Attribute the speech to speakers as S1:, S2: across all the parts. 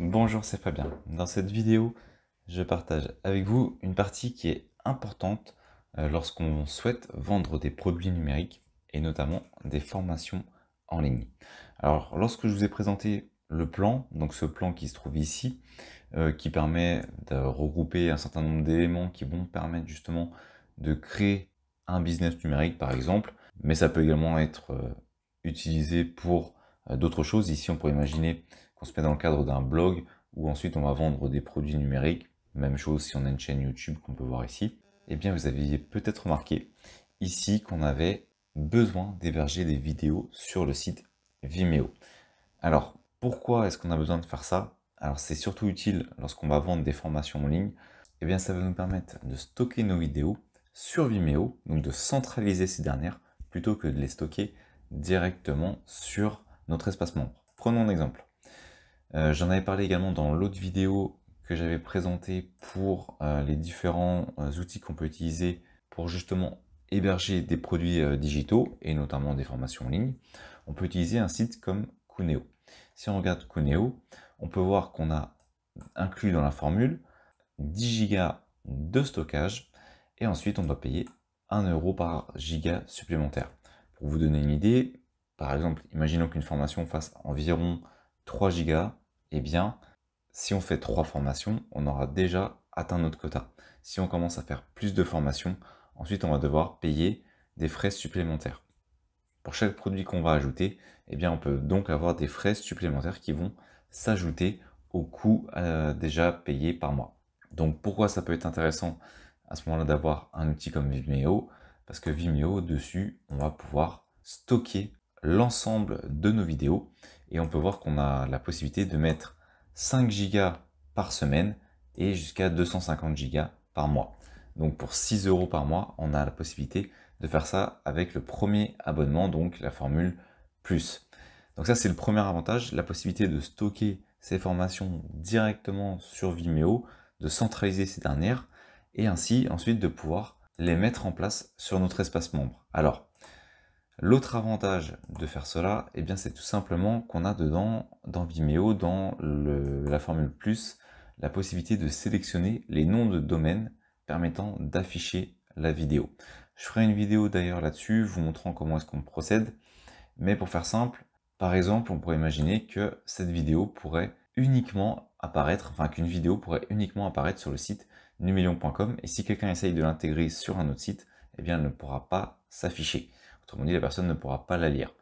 S1: Bonjour, c'est Fabien. Dans cette vidéo, je partage avec vous une partie qui est importante euh, lorsqu'on souhaite vendre des produits numériques et notamment des formations en ligne. Alors, lorsque je vous ai présenté le plan, donc ce plan qui se trouve ici, euh, qui permet de regrouper un certain nombre d'éléments qui vont permettre justement de créer un business numérique par exemple, mais ça peut également être euh, utilisé pour d'autres choses. Ici, on pourrait imaginer qu'on se met dans le cadre d'un blog où ensuite on va vendre des produits numériques, même chose si on a une chaîne YouTube qu'on peut voir ici, eh bien vous aviez peut-être remarqué ici qu'on avait besoin d'héberger des vidéos sur le site Vimeo. Alors pourquoi est-ce qu'on a besoin de faire ça Alors c'est surtout utile lorsqu'on va vendre des formations en ligne, eh bien ça va nous permettre de stocker nos vidéos sur Vimeo, donc de centraliser ces dernières plutôt que de les stocker directement sur notre espace membre. Prenons un exemple. Euh, j'en avais parlé également dans l'autre vidéo que j'avais présentée pour euh, les différents euh, outils qu'on peut utiliser pour justement héberger des produits digitaux et notamment des formations en ligne. On peut utiliser un site comme Cuneo. Si on regarde Cuneo, on peut voir qu'on a inclus dans la formule 10 gigas de stockage et ensuite on doit payer 1 euro par giga supplémentaire. Pour vous donner une idée, par exemple, imaginons qu'une formation fasse environ 3 gigas, et eh bien, si on fait 3 formations, on aura déjà atteint notre quota. Si on commence à faire plus de formations, ensuite on va devoir payer des frais supplémentaires. Pour chaque produit qu'on va ajouter, et eh bien, on peut donc avoir des frais supplémentaires qui vont s'ajouter au coût euh, déjà payé par mois. Donc pourquoi ça peut être intéressant à ce moment-là d'avoir un outil comme Vimeo Parce que Vimeo, dessus, on va pouvoir stocker l'ensemble de nos vidéos et on peut voir qu'on a la possibilité de mettre 5 gigas par semaine et jusqu'à 250 gigas par mois. Donc pour 6 euros par mois, on a la possibilité de faire ça avec le premier abonnement, donc la formule plus. Donc ça c'est le premier avantage, la possibilité de stocker ces formations directement sur Vimeo, de centraliser ces dernières et ainsi ensuite de pouvoir les mettre en place sur notre espace membre. Alors, L'autre avantage de faire cela, eh c'est tout simplement qu'on a dedans, dans Vimeo, dans la formule plus, la possibilité de sélectionner les noms de domaines permettant d'afficher la vidéo. Je ferai une vidéo d'ailleurs là-dessus, vous montrant comment est-ce qu'on procède. Mais pour faire simple, par exemple, on pourrait imaginer que cette vidéo pourrait uniquement apparaître, enfin qu'une vidéo pourrait uniquement apparaître sur le site numillion.com et si quelqu'un essaye de l'intégrer sur un autre site, eh bien elle ne pourra pas s'afficher. Autrement dit, la personne ne pourra pas la lire.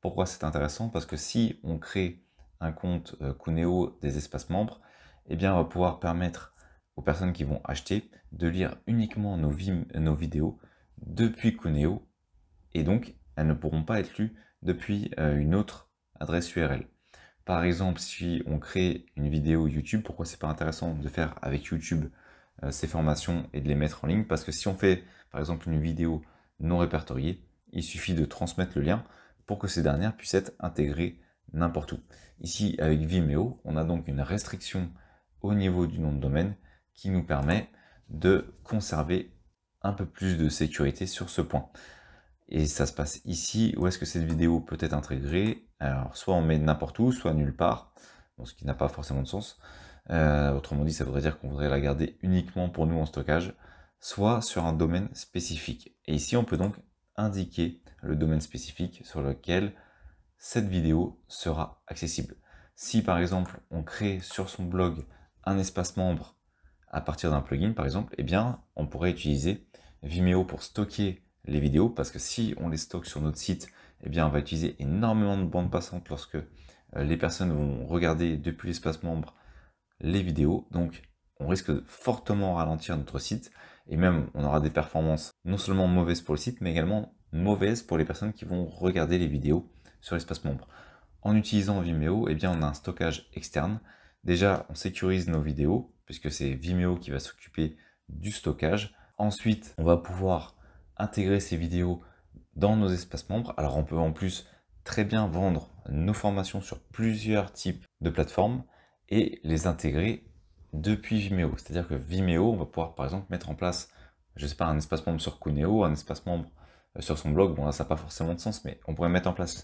S1: Pourquoi c'est intéressant Parce que si on crée un compte euh, Cuneo des espaces membres, eh bien, on va pouvoir permettre aux personnes qui vont acheter de lire uniquement nos, nos vidéos depuis Cuneo et donc elles ne pourront pas être lues depuis euh, une autre adresse URL. Par exemple, si on crée une vidéo YouTube, pourquoi c'est pas intéressant de faire avec YouTube euh, ces formations et de les mettre en ligne Parce que si on fait par exemple une vidéo non répertoriée, il suffit de transmettre le lien pour que ces dernières puissent être intégrées n'importe où. Ici, avec Vimeo, on a donc une restriction au niveau du nom de domaine qui nous permet de conserver un peu plus de sécurité sur ce point. Et ça se passe ici, où est-ce que cette vidéo peut être intégrée Alors, soit on met n'importe où, soit nulle part, ce qui n'a pas forcément de sens. Euh, autrement dit, ça voudrait dire qu'on voudrait la garder uniquement pour nous en stockage, soit sur un domaine spécifique. Et ici, on peut donc indiquer le domaine spécifique sur lequel cette vidéo sera accessible. Si par exemple on crée sur son blog un espace membre à partir d'un plugin par exemple, eh bien on pourrait utiliser Vimeo pour stocker les vidéos parce que si on les stocke sur notre site, eh bien on va utiliser énormément de bandes passantes lorsque euh, les personnes vont regarder depuis l'espace membre les vidéos. Donc on risque de fortement ralentir notre site et même on aura des performances non seulement mauvaises pour le site, mais également mauvaises pour les personnes qui vont regarder les vidéos sur l'espace membre. En utilisant Vimeo, et eh bien, on a un stockage externe. Déjà, on sécurise nos vidéos, puisque c'est Vimeo qui va s'occuper du stockage. Ensuite, on va pouvoir intégrer ces vidéos dans nos espaces membres. Alors, on peut en plus très bien vendre nos formations sur plusieurs types de plateformes et les intégrer depuis Vimeo. C'est-à-dire que Vimeo, on va pouvoir par exemple mettre en place, je sais pas, un espace membre sur Cuneo, un espace membre euh, sur son blog. Bon, là, ça n'a pas forcément de sens, mais on pourrait mettre en place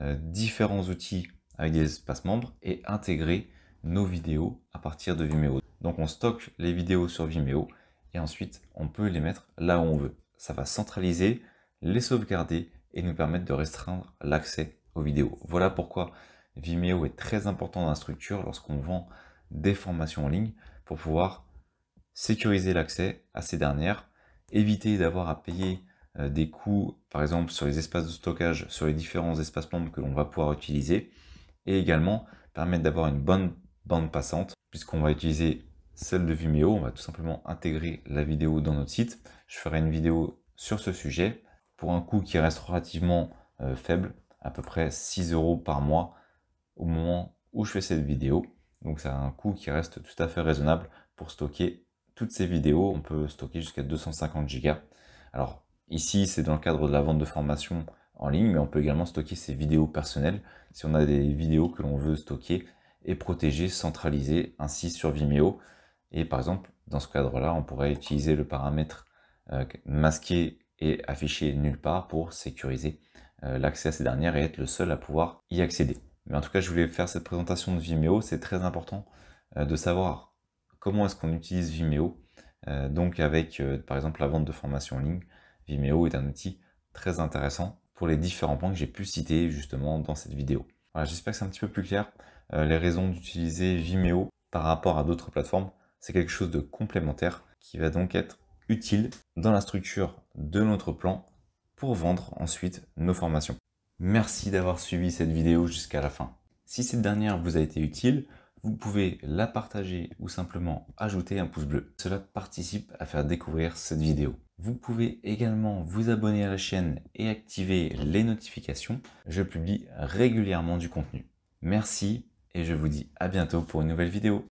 S1: euh, différents outils avec des espaces membres et intégrer nos vidéos à partir de Vimeo. Donc on stocke les vidéos sur Vimeo et ensuite on peut les mettre là où on veut. Ça va centraliser, les sauvegarder et nous permettre de restreindre l'accès aux vidéos. Voilà pourquoi Vimeo est très important dans la structure lorsqu'on vend des formations en ligne pour pouvoir sécuriser l'accès à ces dernières, éviter d'avoir à payer euh, des coûts, par exemple sur les espaces de stockage, sur les différents espaces membres que l'on va pouvoir utiliser, et également permettre d'avoir une bonne bande passante, puisqu'on va utiliser celle de Vimeo, on va tout simplement intégrer la vidéo dans notre site. Je ferai une vidéo sur ce sujet, pour un coût qui reste relativement euh, faible, à peu près 6 euros par mois au moment où je fais cette vidéo. Donc ça a un coût qui reste tout à fait raisonnable pour stocker toutes ces vidéos. On peut stocker jusqu'à 250 Go. Alors ici, c'est dans le cadre de la vente de formation en ligne, mais on peut également stocker ses vidéos personnelles si on a des vidéos que l'on veut stocker et protéger, centraliser ainsi sur Vimeo. Et par exemple, dans ce cadre-là, on pourrait utiliser le paramètre euh, masqué et affiché nulle part pour sécuriser euh, l'accès à ces dernières et être le seul à pouvoir y accéder. Mais en tout cas, je voulais faire cette présentation de Vimeo. C'est très important euh, de savoir comment est-ce qu'on utilise Vimeo. Euh, donc avec, euh, par exemple, la vente de formations en ligne, Vimeo est un outil très intéressant pour les différents points que j'ai pu citer justement dans cette vidéo. j'espère que c'est un petit peu plus clair. les raisons d'utiliser Vimeo par rapport à d'autres plateformes, c'est quelque chose de complémentaire qui va donc être utile dans la structure de notre plan pour vendre ensuite nos formations. Merci d'avoir suivi cette vidéo jusqu'à la fin. Si cette dernière vous a été utile, vous pouvez la partager ou simplement ajouter un pouce bleu. Cela participe à faire découvrir cette vidéo. Vous pouvez également vous abonner à la chaîne et activer les notifications. Je publie régulièrement du contenu. Merci et je vous dis à bientôt pour une nouvelle vidéo.